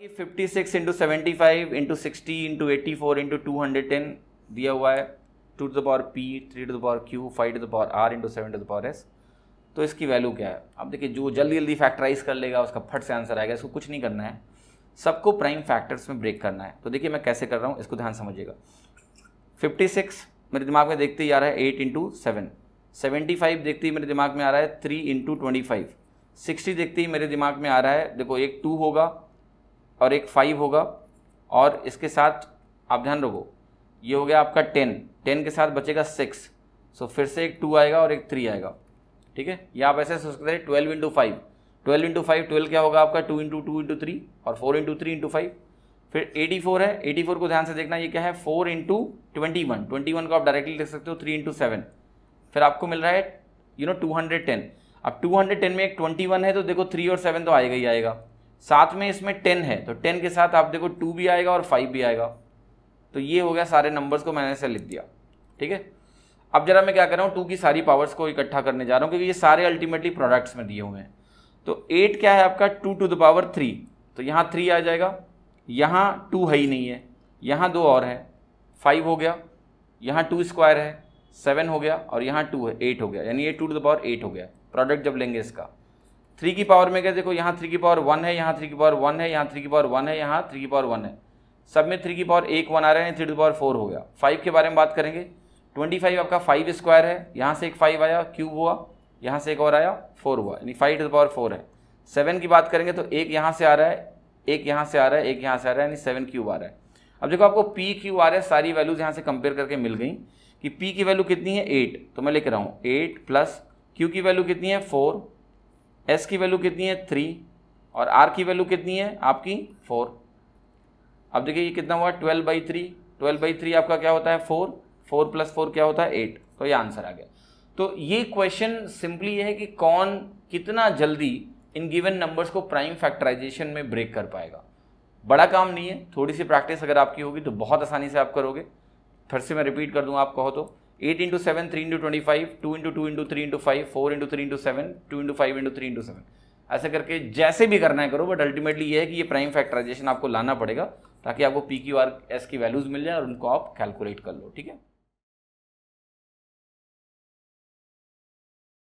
कि 56 six into seventy five into sixty into eighty four into two hundred ten दिया हुआ है two to the power P three to the power Q five to the power R into seven to the power S तो इसकी value क्या है आप देखिए जो जल्दी जल्दी फैक्टराइज कर लेगा उसका फट से आंसर आएगा इसको कुछ नहीं करना है सबको प्राइम फैक्टर्स में ब्रेक करना है तो देखिए मैं कैसे कर रहा हूँ इसको ध्यान समझिएगा फिफ्टी सिक्स मेरे दिमाग में देखते ही आ रहा है eight into seven seventy five देखते ही मेरे दिमाग में आ रहा है three into twenty five sixty देखते ही मेरे दिमाग में आ रहा है देखो एक टू होगा और एक फाइव होगा और इसके साथ आप ध्यान रखो ये हो गया आपका टेन टेन के साथ बचेगा सिक्स सो फिर से एक टू आएगा और एक थ्री आएगा ठीक है या आप ऐसे सोच सकते twelve into five twelve into five twelve क्या होगा आपका two into two into three और four into three into five फिर एटी फोर है एटी फोर को ध्यान से देखना ये क्या है four into twenty one twenty one को आप डायरेक्टली देख सकते हो थ्री इंटू सेवन फिर आपको मिल रहा है you know two hundred ten अब टू हंड्रेड टेन में एक ट्वेंटी वन है तो देखो थ्री और सेवन तो आएगा ही आएगा साथ में इसमें टेन है तो टेन के साथ आप देखो टू भी आएगा और फाइव भी आएगा तो ये हो गया सारे नंबर्स को मैंने ऐसे लिख दिया ठीक है अब जरा मैं क्या कर रहा हूँ टू की सारी पावर्स को इकट्ठा करने जा रहा हूँ क्योंकि ये सारे अल्टीमेटली प्रोडक्ट्स में दिए हुए हैं तो एट क्या है आपका two to the power three तो यहाँ थ्री आ जाएगा यहाँ टू है ही नहीं है यहाँ दो और है फाइव हो गया यहाँ टू स्क्वायर है सेवन हो गया और यहाँ टू है एट हो गया यानी ये two to the power eight हो गया प्रोडक्ट जब लेंगे इसका थ्री की पावर में क्या देखो यहाँ थ्री की पावर वन है यहाँ थ्री की पावर वन है यहाँ थ्री की पावर वन है यहाँ थ्री की पावर वन है सब में थ्री की पावर एक वन आ रहा है थ्री की पावर फोर हो गया फाइव के बारे में बात करेंगे ट्वेंटी फाइव आपका फाइव स्क्वायर है यहाँ से एक फाइव आया क्यूब हुआ यहाँ से एक और आया फोर हुआ यानी five to the power four है सेवन की बात करेंगे तो एक यहाँ से आ रहा है एक यहाँ से आ रहा है एक यहाँ से आ रहा है यानी सेवन क्यूब आ रहा है अब देखो आपको पी क्यू आ रहा है सारी वैल्यूज यहाँ से कंपेयर करके मिल गई कि पी की वैल्यू कितनी है एट तो मैं लिख रहा हूँ एट प्लस क्यू की वैल्यू कितनी है फोर एस की वैल्यू कितनी है थ्री और आर की वैल्यू कितनी है आपकी फोर अब देखिए ये कितना हुआ twelve by three twelve by three आपका क्या होता है फोर फोर प्लस फोर क्या होता है एट तो ये आंसर आ गया तो ये क्वेश्चन सिंपली ये है कि कौन कितना जल्दी इन गिवन नंबर्स को प्राइम फैक्टराइजेशन में ब्रेक कर पाएगा बड़ा काम नहीं है थोड़ी सी प्रैक्टिस अगर आपकी होगी तो बहुत आसानी से आप करोगे फिर से मैं रिपीट कर दूँ आप कहो तो eight into seven three into twenty five two into two into three into five four into three into seven two into five into three into seven ऐसे करके जैसे भी करना है करो बट अल्टीमेटली ये है कि ये प्राइम फैक्टराइजेशन आपको लाना पड़ेगा ताकि आपको पी क्यू आर एस की वैल्यूज़ मिल जाए और उनको आप कैलकुलेट कर लो ठीक है